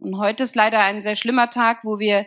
Und heute ist leider ein sehr schlimmer Tag, wo wir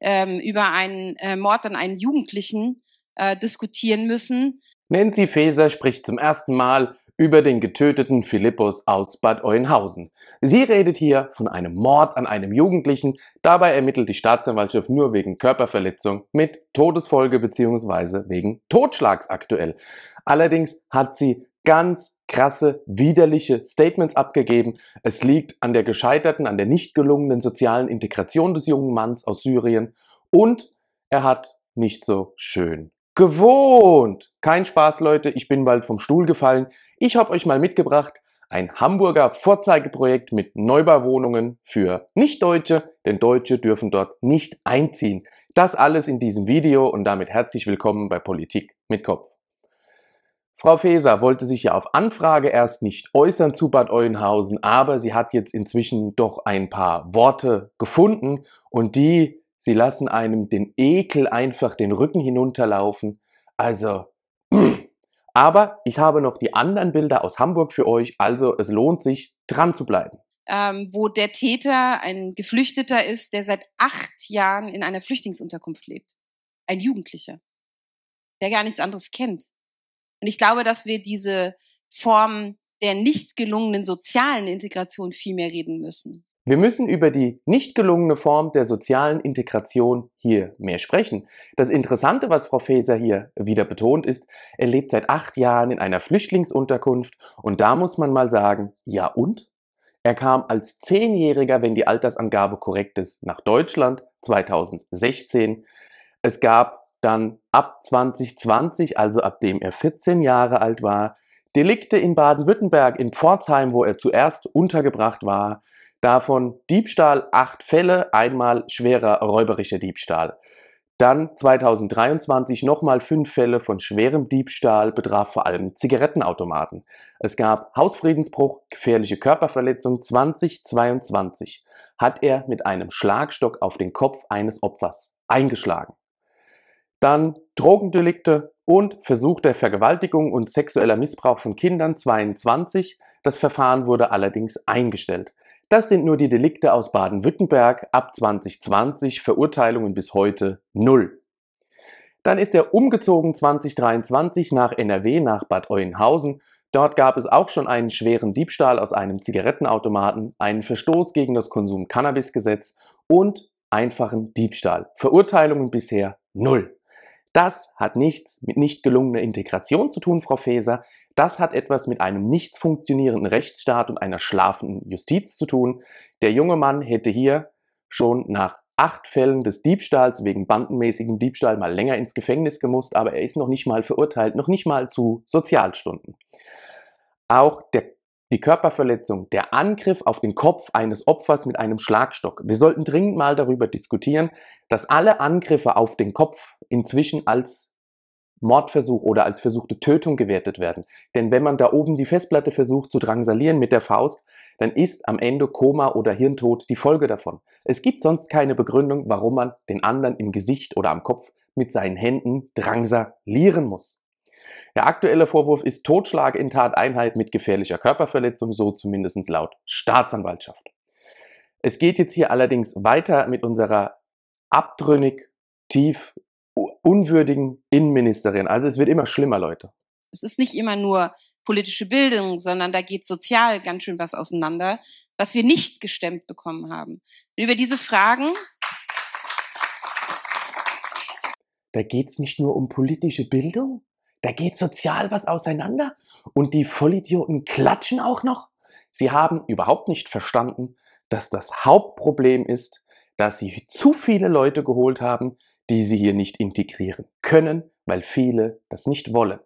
ähm, über einen äh, Mord an einen Jugendlichen äh, diskutieren müssen. Nancy Faeser spricht zum ersten Mal über den getöteten Philippus aus Bad Oeynhausen. Sie redet hier von einem Mord an einem Jugendlichen. Dabei ermittelt die Staatsanwaltschaft nur wegen Körperverletzung mit Todesfolge bzw. wegen Totschlags aktuell. Allerdings hat sie ganz krasse, widerliche Statements abgegeben. Es liegt an der gescheiterten, an der nicht gelungenen sozialen Integration des jungen Manns aus Syrien und er hat nicht so schön gewohnt. Kein Spaß, Leute, ich bin bald vom Stuhl gefallen. Ich habe euch mal mitgebracht ein Hamburger Vorzeigeprojekt mit Neubauwohnungen für Nichtdeutsche, denn Deutsche dürfen dort nicht einziehen. Das alles in diesem Video und damit herzlich willkommen bei Politik mit Kopf. Frau Feser wollte sich ja auf Anfrage erst nicht äußern zu Bad Eulenhausen, aber sie hat jetzt inzwischen doch ein paar Worte gefunden und die, sie lassen einem den Ekel einfach den Rücken hinunterlaufen. Also, aber ich habe noch die anderen Bilder aus Hamburg für euch, also es lohnt sich, dran zu bleiben. Ähm, wo der Täter ein Geflüchteter ist, der seit acht Jahren in einer Flüchtlingsunterkunft lebt. Ein Jugendlicher, der gar nichts anderes kennt. Und ich glaube, dass wir diese Form der nicht gelungenen sozialen Integration viel mehr reden müssen. Wir müssen über die nicht gelungene Form der sozialen Integration hier mehr sprechen. Das Interessante, was Frau Faeser hier wieder betont, ist, er lebt seit acht Jahren in einer Flüchtlingsunterkunft und da muss man mal sagen, ja und? Er kam als Zehnjähriger, wenn die Altersangabe korrekt ist, nach Deutschland 2016. Es gab dann ab 2020, also ab dem er 14 Jahre alt war, Delikte in Baden-Württemberg, in Pforzheim, wo er zuerst untergebracht war, davon Diebstahl acht Fälle, einmal schwerer räuberischer Diebstahl. Dann 2023 nochmal fünf Fälle von schwerem Diebstahl, betraf vor allem Zigarettenautomaten. Es gab Hausfriedensbruch, gefährliche Körperverletzung 2022. Hat er mit einem Schlagstock auf den Kopf eines Opfers eingeschlagen. Dann Drogendelikte und Versuch der Vergewaltigung und sexueller Missbrauch von Kindern 22. Das Verfahren wurde allerdings eingestellt. Das sind nur die Delikte aus Baden-Württemberg ab 2020, Verurteilungen bis heute null. Dann ist er umgezogen 2023 nach NRW, nach Bad Oeynhausen. Dort gab es auch schon einen schweren Diebstahl aus einem Zigarettenautomaten, einen Verstoß gegen das Konsum-Cannabis-Gesetz und einfachen Diebstahl. Verurteilungen bisher null. Das hat nichts mit nicht gelungener Integration zu tun, Frau Faeser. Das hat etwas mit einem nicht funktionierenden Rechtsstaat und einer schlafenden Justiz zu tun. Der junge Mann hätte hier schon nach acht Fällen des Diebstahls wegen bandenmäßigem Diebstahl mal länger ins Gefängnis gemusst, aber er ist noch nicht mal verurteilt, noch nicht mal zu Sozialstunden. Auch der die Körperverletzung, der Angriff auf den Kopf eines Opfers mit einem Schlagstock. Wir sollten dringend mal darüber diskutieren, dass alle Angriffe auf den Kopf inzwischen als Mordversuch oder als versuchte Tötung gewertet werden. Denn wenn man da oben die Festplatte versucht zu drangsalieren mit der Faust, dann ist am Ende Koma oder Hirntod die Folge davon. Es gibt sonst keine Begründung, warum man den anderen im Gesicht oder am Kopf mit seinen Händen drangsalieren muss. Der aktuelle Vorwurf ist Totschlag in Tateinheit mit gefährlicher Körperverletzung, so zumindest laut Staatsanwaltschaft. Es geht jetzt hier allerdings weiter mit unserer abtrünnig, tief, unwürdigen Innenministerin. Also es wird immer schlimmer, Leute. Es ist nicht immer nur politische Bildung, sondern da geht sozial ganz schön was auseinander, was wir nicht gestemmt bekommen haben. Und über diese Fragen. Da geht es nicht nur um politische Bildung? Da geht sozial was auseinander und die Vollidioten klatschen auch noch. Sie haben überhaupt nicht verstanden, dass das Hauptproblem ist, dass sie zu viele Leute geholt haben, die sie hier nicht integrieren können, weil viele das nicht wollen.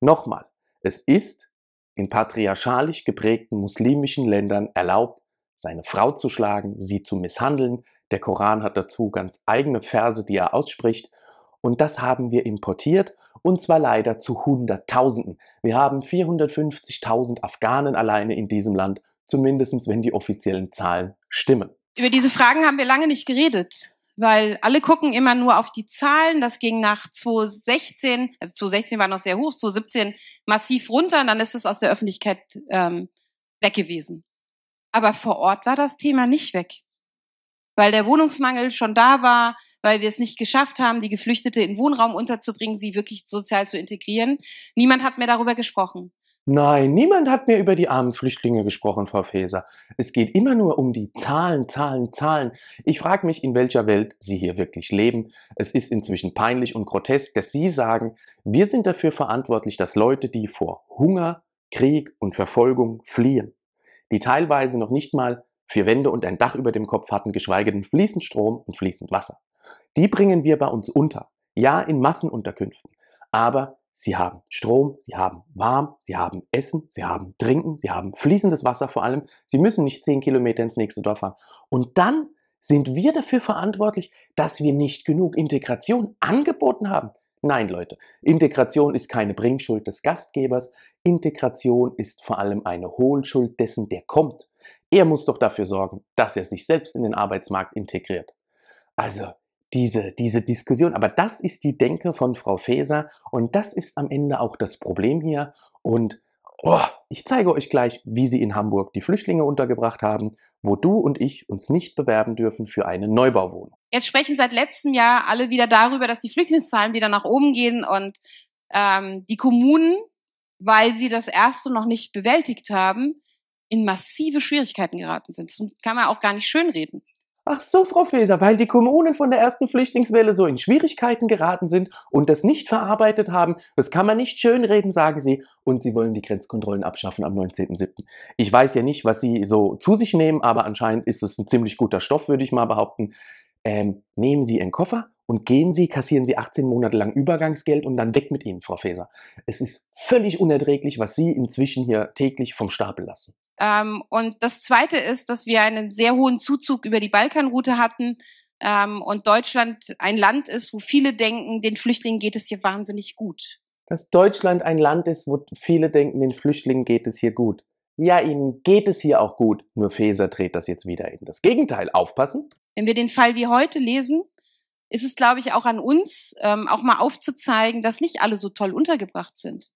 Nochmal, es ist in patriarchalisch geprägten muslimischen Ländern erlaubt, seine Frau zu schlagen, sie zu misshandeln. Der Koran hat dazu ganz eigene Verse, die er ausspricht. Und das haben wir importiert und zwar leider zu Hunderttausenden. Wir haben 450.000 Afghanen alleine in diesem Land, zumindest wenn die offiziellen Zahlen stimmen. Über diese Fragen haben wir lange nicht geredet, weil alle gucken immer nur auf die Zahlen. Das ging nach 2016, also 2016 war noch sehr hoch, 2017 massiv runter und dann ist es aus der Öffentlichkeit ähm, weg gewesen. Aber vor Ort war das Thema nicht weg weil der Wohnungsmangel schon da war, weil wir es nicht geschafft haben, die Geflüchtete in Wohnraum unterzubringen, sie wirklich sozial zu integrieren. Niemand hat mehr darüber gesprochen. Nein, niemand hat mehr über die armen Flüchtlinge gesprochen, Frau Faeser. Es geht immer nur um die Zahlen, Zahlen, Zahlen. Ich frage mich, in welcher Welt Sie hier wirklich leben. Es ist inzwischen peinlich und grotesk, dass Sie sagen, wir sind dafür verantwortlich, dass Leute, die vor Hunger, Krieg und Verfolgung fliehen, die teilweise noch nicht mal vier Wände und ein Dach über dem Kopf hatten, geschweige denn fließend Strom und fließend Wasser. Die bringen wir bei uns unter. Ja, in Massenunterkünften. Aber sie haben Strom, sie haben warm, sie haben Essen, sie haben Trinken, sie haben fließendes Wasser vor allem. Sie müssen nicht zehn Kilometer ins nächste Dorf fahren. Und dann sind wir dafür verantwortlich, dass wir nicht genug Integration angeboten haben. Nein, Leute, Integration ist keine Bringschuld des Gastgebers. Integration ist vor allem eine Hohlschuld dessen, der kommt. Er muss doch dafür sorgen, dass er sich selbst in den Arbeitsmarkt integriert. Also diese, diese Diskussion. Aber das ist die Denke von Frau Faeser und das ist am Ende auch das Problem hier. Und oh, ich zeige euch gleich, wie sie in Hamburg die Flüchtlinge untergebracht haben, wo du und ich uns nicht bewerben dürfen für eine Neubauwohnung. Jetzt sprechen seit letztem Jahr alle wieder darüber, dass die Flüchtlingszahlen wieder nach oben gehen und ähm, die Kommunen, weil sie das erste noch nicht bewältigt haben, in massive Schwierigkeiten geraten sind. Das kann man auch gar nicht schönreden. Ach so, Frau Faeser, weil die Kommunen von der ersten Flüchtlingswelle so in Schwierigkeiten geraten sind und das nicht verarbeitet haben. Das kann man nicht schönreden, sagen sie. Und sie wollen die Grenzkontrollen abschaffen am 19.07. Ich weiß ja nicht, was sie so zu sich nehmen, aber anscheinend ist es ein ziemlich guter Stoff, würde ich mal behaupten. Ähm, nehmen Sie Ihren Koffer und gehen Sie, kassieren Sie 18 Monate lang Übergangsgeld und dann weg mit Ihnen, Frau Faeser. Es ist völlig unerträglich, was Sie inzwischen hier täglich vom Stapel lassen. Ähm, und das Zweite ist, dass wir einen sehr hohen Zuzug über die Balkanroute hatten ähm, und Deutschland ein Land ist, wo viele denken, den Flüchtlingen geht es hier wahnsinnig gut. Dass Deutschland ein Land ist, wo viele denken, den Flüchtlingen geht es hier gut. Ja, ihnen geht es hier auch gut, nur Feser dreht das jetzt wieder in das Gegenteil. Aufpassen. Wenn wir den Fall wie heute lesen, ist es, glaube ich, auch an uns, ähm, auch mal aufzuzeigen, dass nicht alle so toll untergebracht sind.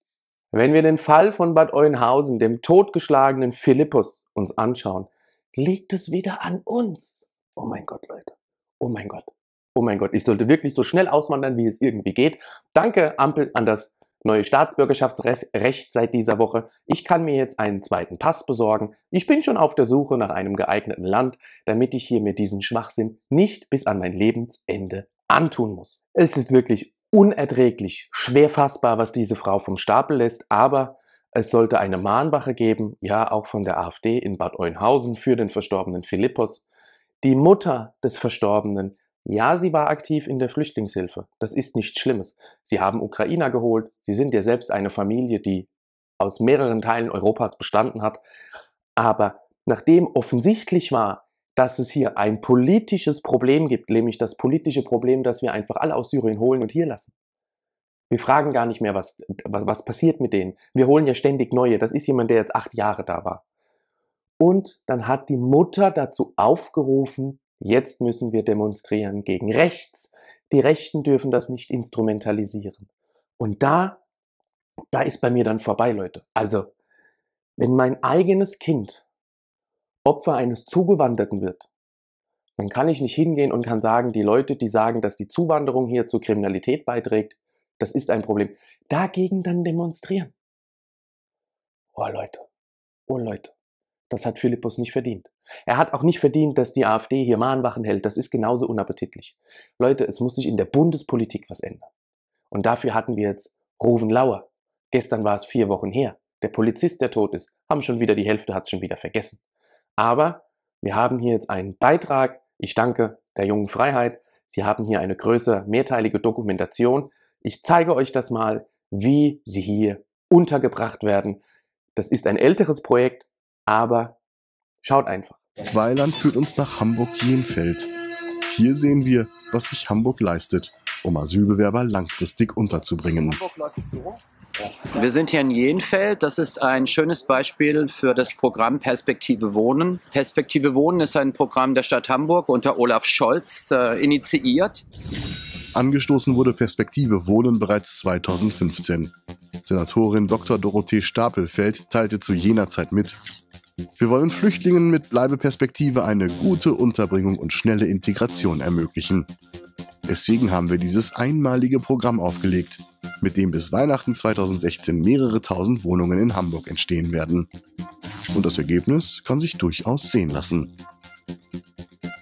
Wenn wir den Fall von Bad Oeynhausen, dem totgeschlagenen Philippus, uns anschauen, liegt es wieder an uns. Oh mein Gott, Leute. Oh mein Gott. Oh mein Gott, ich sollte wirklich so schnell auswandern, wie es irgendwie geht. Danke, Ampel, an das neue Staatsbürgerschaftsrecht seit dieser Woche. Ich kann mir jetzt einen zweiten Pass besorgen. Ich bin schon auf der Suche nach einem geeigneten Land, damit ich hier mir diesen Schwachsinn nicht bis an mein Lebensende antun muss. Es ist wirklich unerträglich, schwer fassbar, was diese Frau vom Stapel lässt, aber es sollte eine Mahnwache geben, ja auch von der AfD in Bad Oeynhausen für den verstorbenen Philippos. Die Mutter des Verstorbenen, ja, sie war aktiv in der Flüchtlingshilfe. Das ist nichts Schlimmes. Sie haben Ukrainer geholt. Sie sind ja selbst eine Familie, die aus mehreren Teilen Europas bestanden hat. Aber nachdem offensichtlich war, dass es hier ein politisches Problem gibt, nämlich das politische Problem, dass wir einfach alle aus Syrien holen und hier lassen. Wir fragen gar nicht mehr, was, was, was passiert mit denen. Wir holen ja ständig neue. Das ist jemand, der jetzt acht Jahre da war. Und dann hat die Mutter dazu aufgerufen, jetzt müssen wir demonstrieren gegen rechts. Die Rechten dürfen das nicht instrumentalisieren. Und da, da ist bei mir dann vorbei, Leute. Also, wenn mein eigenes Kind Opfer eines Zugewanderten wird, dann kann ich nicht hingehen und kann sagen, die Leute, die sagen, dass die Zuwanderung hier zur Kriminalität beiträgt, das ist ein Problem. Dagegen dann demonstrieren. Oh Leute, oh Leute, das hat Philippus nicht verdient. Er hat auch nicht verdient, dass die AfD hier Mahnwachen hält. Das ist genauso unappetitlich. Leute, es muss sich in der Bundespolitik was ändern. Und dafür hatten wir jetzt Ruven Lauer. Gestern war es vier Wochen her. Der Polizist, der tot ist, haben schon wieder die Hälfte, hat es schon wieder vergessen. Aber wir haben hier jetzt einen Beitrag. Ich danke der jungen Freiheit. Sie haben hier eine größere mehrteilige Dokumentation. Ich zeige euch das mal, wie sie hier untergebracht werden. Das ist ein älteres Projekt, aber schaut einfach. Weiland führt uns nach Hamburg-Jenfeld. Hier sehen wir, was sich Hamburg leistet, um Asylbewerber langfristig unterzubringen. Hamburg läuft so, wir sind hier in Jenfeld. Das ist ein schönes Beispiel für das Programm Perspektive Wohnen. Perspektive Wohnen ist ein Programm der Stadt Hamburg unter Olaf Scholz äh, initiiert. Angestoßen wurde Perspektive Wohnen bereits 2015. Senatorin Dr. Dorothee Stapelfeld teilte zu jener Zeit mit, wir wollen Flüchtlingen mit Bleibeperspektive eine gute Unterbringung und schnelle Integration ermöglichen. Deswegen haben wir dieses einmalige Programm aufgelegt, mit dem bis Weihnachten 2016 mehrere tausend Wohnungen in Hamburg entstehen werden. Und das Ergebnis kann sich durchaus sehen lassen.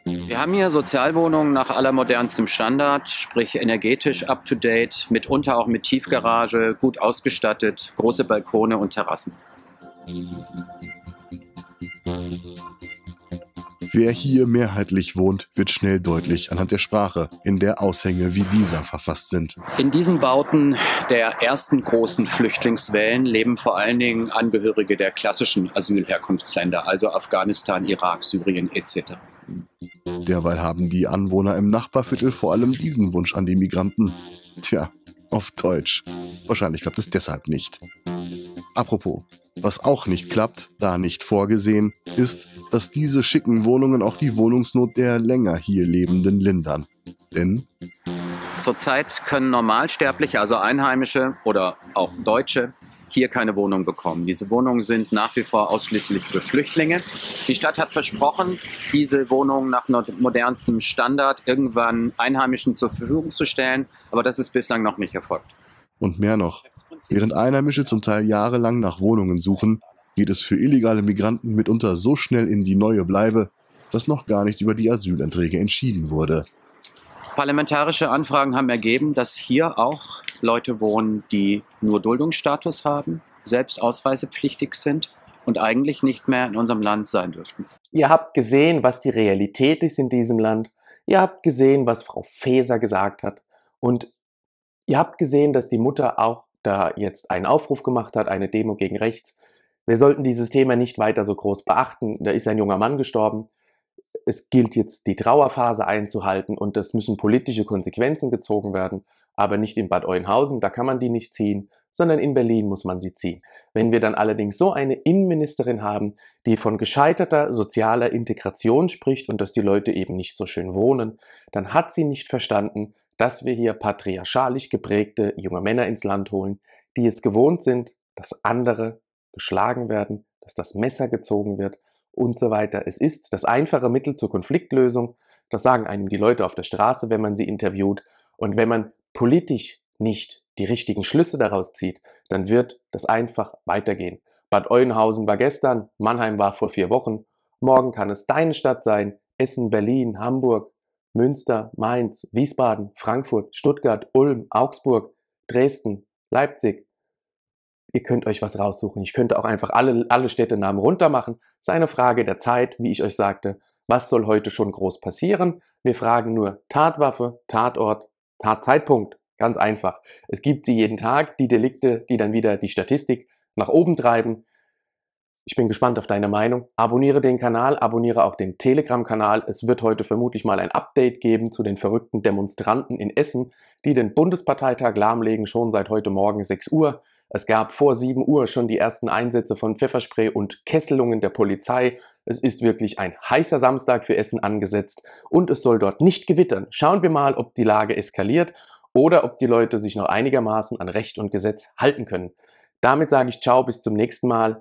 Wir haben hier Sozialwohnungen nach allermodernstem Standard, sprich energetisch up-to-date, mitunter auch mit Tiefgarage, gut ausgestattet, große Balkone und Terrassen. Wer hier mehrheitlich wohnt, wird schnell deutlich anhand der Sprache, in der Aushänge wie dieser verfasst sind. In diesen Bauten der ersten großen Flüchtlingswellen leben vor allen Dingen Angehörige der klassischen Asylherkunftsländer, also Afghanistan, Irak, Syrien etc. Derweil haben die Anwohner im Nachbarviertel vor allem diesen Wunsch an die Migranten. Tja, auf Deutsch. Wahrscheinlich klappt es deshalb nicht. Apropos, was auch nicht klappt, da nicht vorgesehen, ist dass diese schicken Wohnungen auch die Wohnungsnot der länger hier Lebenden lindern. Denn zurzeit können Normalsterbliche, also Einheimische oder auch Deutsche, hier keine Wohnung bekommen. Diese Wohnungen sind nach wie vor ausschließlich für Flüchtlinge. Die Stadt hat versprochen, diese Wohnungen nach modernstem Standard irgendwann Einheimischen zur Verfügung zu stellen, aber das ist bislang noch nicht erfolgt. Und mehr noch, während Einheimische zum Teil jahrelang nach Wohnungen suchen, geht es für illegale Migranten mitunter so schnell in die neue Bleibe, dass noch gar nicht über die Asylanträge entschieden wurde. Parlamentarische Anfragen haben ergeben, dass hier auch Leute wohnen, die nur Duldungsstatus haben, selbst ausreisepflichtig sind und eigentlich nicht mehr in unserem Land sein dürften. Ihr habt gesehen, was die Realität ist in diesem Land. Ihr habt gesehen, was Frau Faeser gesagt hat. Und ihr habt gesehen, dass die Mutter auch da jetzt einen Aufruf gemacht hat, eine Demo gegen rechts wir sollten dieses Thema nicht weiter so groß beachten. Da ist ein junger Mann gestorben. Es gilt jetzt, die Trauerphase einzuhalten und es müssen politische Konsequenzen gezogen werden, aber nicht in Bad Oeynhausen, da kann man die nicht ziehen, sondern in Berlin muss man sie ziehen. Wenn wir dann allerdings so eine Innenministerin haben, die von gescheiterter sozialer Integration spricht und dass die Leute eben nicht so schön wohnen, dann hat sie nicht verstanden, dass wir hier patriarchalisch geprägte junge Männer ins Land holen, die es gewohnt sind, dass andere geschlagen werden, dass das Messer gezogen wird und so weiter. Es ist das einfache Mittel zur Konfliktlösung. Das sagen einem die Leute auf der Straße, wenn man sie interviewt. Und wenn man politisch nicht die richtigen Schlüsse daraus zieht, dann wird das einfach weitergehen. Bad Oeynhausen war gestern, Mannheim war vor vier Wochen, morgen kann es deine Stadt sein, Essen, Berlin, Hamburg, Münster, Mainz, Wiesbaden, Frankfurt, Stuttgart, Ulm, Augsburg, Dresden, Leipzig, ihr könnt euch was raussuchen. Ich könnte auch einfach alle, alle Städtenamen runtermachen. Es ist eine Frage der Zeit, wie ich euch sagte. Was soll heute schon groß passieren? Wir fragen nur Tatwaffe, Tatort, Tatzeitpunkt. Ganz einfach. Es gibt sie jeden Tag, die Delikte, die dann wieder die Statistik nach oben treiben. Ich bin gespannt auf deine Meinung. Abonniere den Kanal, abonniere auch den Telegram-Kanal. Es wird heute vermutlich mal ein Update geben zu den verrückten Demonstranten in Essen, die den Bundesparteitag lahmlegen, schon seit heute Morgen 6 Uhr. Es gab vor 7 Uhr schon die ersten Einsätze von Pfefferspray und Kesselungen der Polizei. Es ist wirklich ein heißer Samstag für Essen angesetzt und es soll dort nicht gewittern. Schauen wir mal, ob die Lage eskaliert oder ob die Leute sich noch einigermaßen an Recht und Gesetz halten können. Damit sage ich ciao, bis zum nächsten Mal.